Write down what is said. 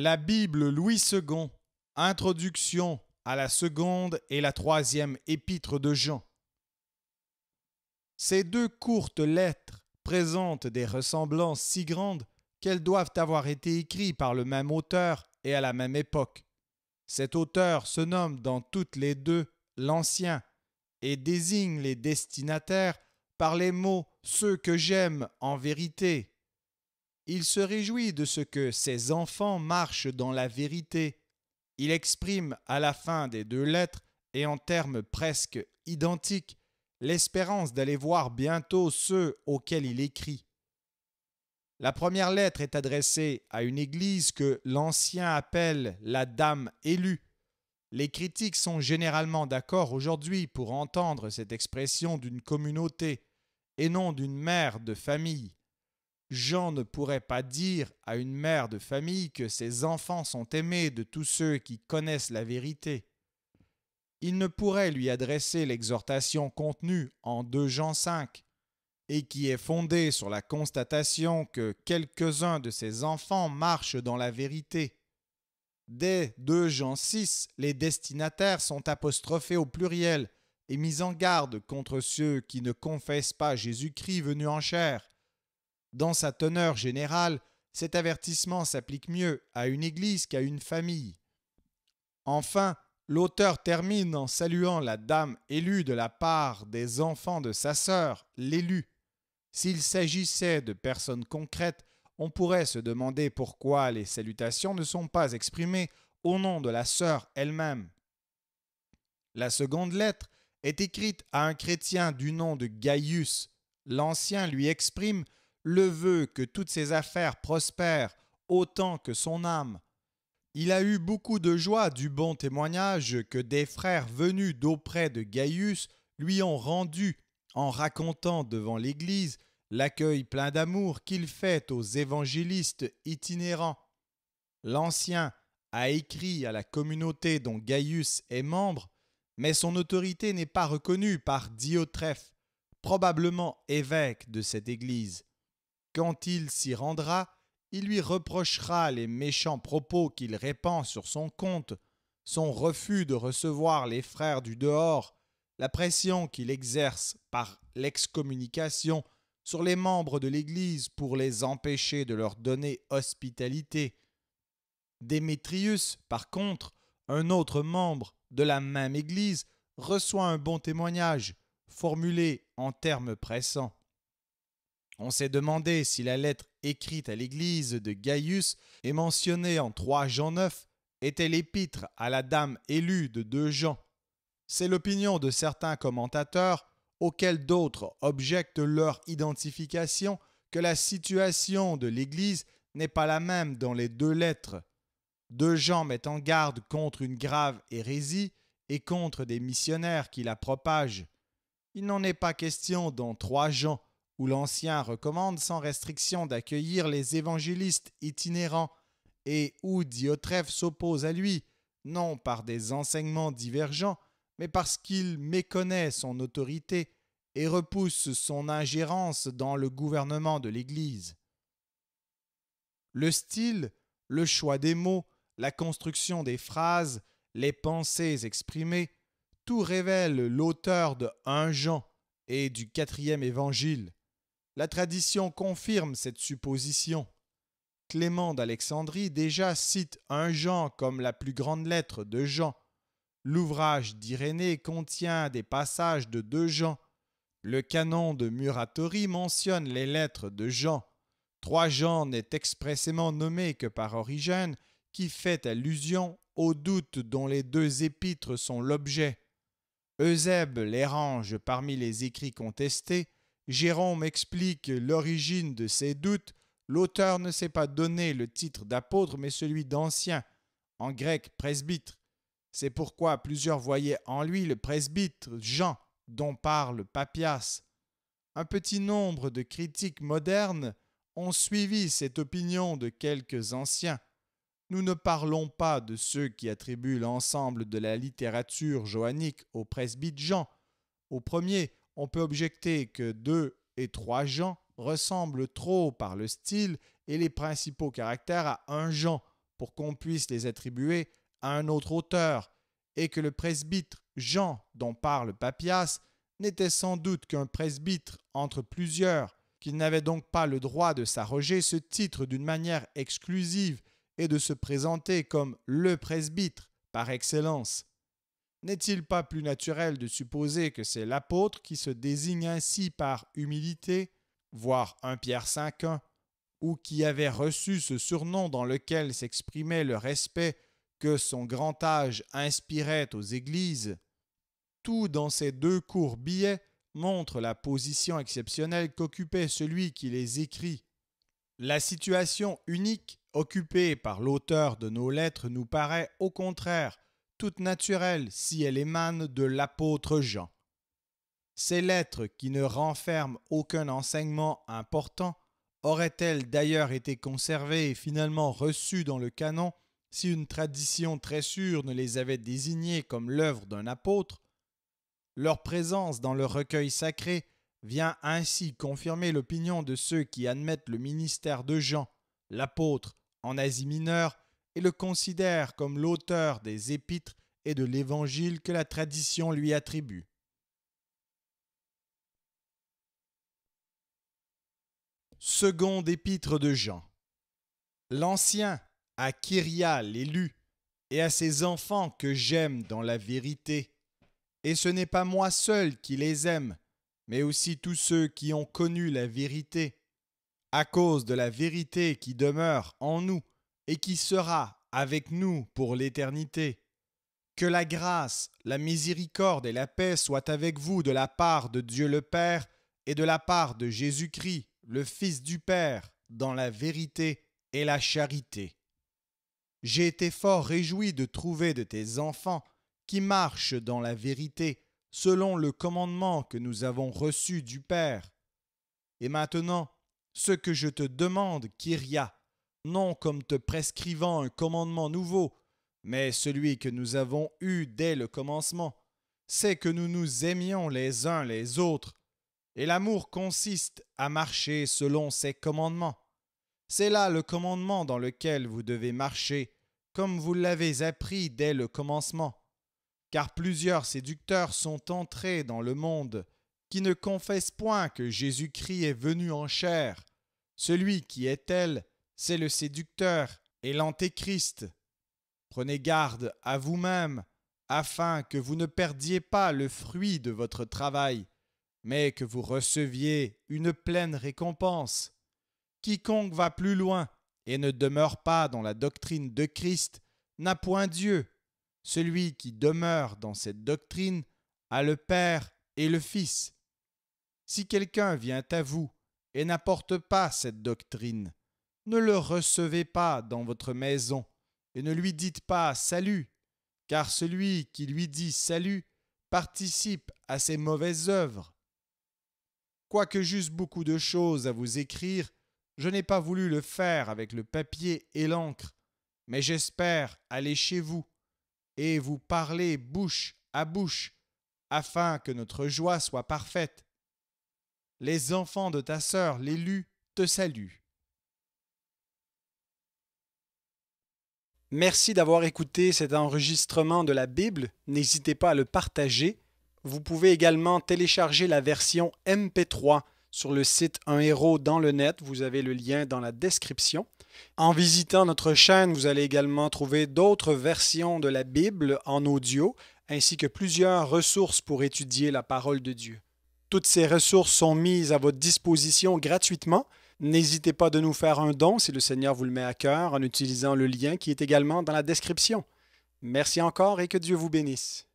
La Bible Louis II, introduction à la seconde et la troisième épître de Jean. Ces deux courtes lettres présentent des ressemblances si grandes qu'elles doivent avoir été écrites par le même auteur et à la même époque. Cet auteur se nomme dans toutes les deux l'Ancien et désigne les destinataires par les mots ceux que j'aime en vérité, il se réjouit de ce que ses enfants marchent dans la vérité. Il exprime à la fin des deux lettres, et en termes presque identiques, l'espérance d'aller voir bientôt ceux auxquels il écrit. La première lettre est adressée à une église que l'Ancien appelle la Dame élue. Les critiques sont généralement d'accord aujourd'hui pour entendre cette expression d'une communauté et non d'une mère de famille. Jean ne pourrait pas dire à une mère de famille que ses enfants sont aimés de tous ceux qui connaissent la vérité. Il ne pourrait lui adresser l'exhortation contenue en 2 Jean 5 et qui est fondée sur la constatation que quelques-uns de ses enfants marchent dans la vérité. Dès 2 Jean 6, les destinataires sont apostrophés au pluriel et mis en garde contre ceux qui ne confessent pas Jésus-Christ venu en chair dans sa teneur générale, cet avertissement s'applique mieux à une église qu'à une famille. Enfin, l'auteur termine en saluant la dame élue de la part des enfants de sa sœur, l'élu. S'il s'agissait de personnes concrètes, on pourrait se demander pourquoi les salutations ne sont pas exprimées au nom de la sœur elle-même. La seconde lettre est écrite à un chrétien du nom de Gaius. L'ancien lui exprime le vœu que toutes ses affaires prospèrent autant que son âme. Il a eu beaucoup de joie du bon témoignage que des frères venus d'auprès de Gaius lui ont rendu en racontant devant l'Église l'accueil plein d'amour qu'il fait aux évangélistes itinérants. L'Ancien a écrit à la communauté dont Gaius est membre, mais son autorité n'est pas reconnue par Diotrephe, probablement évêque de cette Église. Quand il s'y rendra, il lui reprochera les méchants propos qu'il répand sur son compte, son refus de recevoir les frères du dehors, la pression qu'il exerce par l'excommunication sur les membres de l'Église pour les empêcher de leur donner hospitalité. Démétrius, par contre, un autre membre de la même Église, reçoit un bon témoignage, formulé en termes pressants. On s'est demandé si la lettre écrite à l'église de Gaius et mentionnée en 3 Jean 9 était l'épître à la dame élue de 2 Jean. C'est l'opinion de certains commentateurs, auxquels d'autres objectent leur identification, que la situation de l'Église n'est pas la même dans les deux lettres. Deux Jean met en garde contre une grave hérésie et contre des missionnaires qui la propagent. Il n'en est pas question dans trois Jean, où l'Ancien recommande sans restriction d'accueillir les évangélistes itinérants et où Diotrephe s'oppose à lui, non par des enseignements divergents, mais parce qu'il méconnaît son autorité et repousse son ingérence dans le gouvernement de l'Église. Le style, le choix des mots, la construction des phrases, les pensées exprimées, tout révèle l'auteur de un Jean et du quatrième évangile. La tradition confirme cette supposition. Clément d'Alexandrie déjà cite un Jean comme la plus grande lettre de Jean. L'ouvrage d'Irénée contient des passages de deux Jean. Le canon de Muratori mentionne les lettres de Jean. Trois Jean n'est expressément nommé que par Origène, qui fait allusion au doute dont les deux épîtres sont l'objet. Eusèbe les range parmi les écrits contestés, Jérôme explique l'origine de ses doutes. L'auteur ne s'est pas donné le titre d'apôtre, mais celui d'ancien, en grec presbytre. C'est pourquoi plusieurs voyaient en lui le presbytre Jean dont parle Papias. Un petit nombre de critiques modernes ont suivi cette opinion de quelques anciens. Nous ne parlons pas de ceux qui attribuent l'ensemble de la littérature joannique au presbyte Jean, au premier, on peut objecter que deux et trois Jean ressemblent trop par le style et les principaux caractères à un Jean pour qu'on puisse les attribuer à un autre auteur, et que le presbytre Jean dont parle Papias n'était sans doute qu'un presbytre entre plusieurs, qu'il n'avait donc pas le droit de s'arroger ce titre d'une manière exclusive et de se présenter comme le presbytre par excellence. N'est-il pas plus naturel de supposer que c'est l'apôtre qui se désigne ainsi par humilité, voire un Pierre 5.1, ou qui avait reçu ce surnom dans lequel s'exprimait le respect que son grand âge inspirait aux églises Tout dans ces deux courts billets montre la position exceptionnelle qu'occupait celui qui les écrit. La situation unique occupée par l'auteur de nos lettres nous paraît au contraire toute naturelle si elle émane de l'apôtre Jean. Ces lettres qui ne renferment aucun enseignement important auraient-elles d'ailleurs été conservées et finalement reçues dans le canon si une tradition très sûre ne les avait désignées comme l'œuvre d'un apôtre Leur présence dans le recueil sacré vient ainsi confirmer l'opinion de ceux qui admettent le ministère de Jean, l'apôtre, en Asie mineure, et le considère comme l'auteur des épîtres et de l'évangile que la tradition lui attribue. Seconde épître de Jean. L'Ancien, à Kyria l'élu, et à ses enfants que j'aime dans la vérité. Et ce n'est pas moi seul qui les aime, mais aussi tous ceux qui ont connu la vérité, à cause de la vérité qui demeure en nous et qui sera avec nous pour l'éternité. Que la grâce, la miséricorde et la paix soient avec vous de la part de Dieu le Père et de la part de Jésus-Christ, le Fils du Père, dans la vérité et la charité. J'ai été fort réjoui de trouver de tes enfants qui marchent dans la vérité, selon le commandement que nous avons reçu du Père. Et maintenant, ce que je te demande, Kyria, non comme te prescrivant un commandement nouveau, mais celui que nous avons eu dès le commencement, c'est que nous nous aimions les uns les autres. Et l'amour consiste à marcher selon ces commandements. C'est là le commandement dans lequel vous devez marcher, comme vous l'avez appris dès le commencement. Car plusieurs séducteurs sont entrés dans le monde, qui ne confessent point que Jésus-Christ est venu en chair. Celui qui est tel c'est le séducteur et l'antéchrist. Prenez garde à vous-même, afin que vous ne perdiez pas le fruit de votre travail, mais que vous receviez une pleine récompense. Quiconque va plus loin et ne demeure pas dans la doctrine de Christ n'a point Dieu. Celui qui demeure dans cette doctrine a le Père et le Fils. Si quelqu'un vient à vous et n'apporte pas cette doctrine, ne le recevez pas dans votre maison, et ne lui dites pas salut, car celui qui lui dit salut participe à ses mauvaises œuvres. Quoique j'eusse beaucoup de choses à vous écrire, je n'ai pas voulu le faire avec le papier et l'encre, mais j'espère aller chez vous et vous parler bouche à bouche, afin que notre joie soit parfaite. Les enfants de ta sœur, l'élu, te saluent. Merci d'avoir écouté cet enregistrement de la Bible. N'hésitez pas à le partager. Vous pouvez également télécharger la version MP3 sur le site Un héros dans le net. Vous avez le lien dans la description. En visitant notre chaîne, vous allez également trouver d'autres versions de la Bible en audio, ainsi que plusieurs ressources pour étudier la parole de Dieu. Toutes ces ressources sont mises à votre disposition gratuitement N'hésitez pas de nous faire un don si le Seigneur vous le met à cœur en utilisant le lien qui est également dans la description. Merci encore et que Dieu vous bénisse.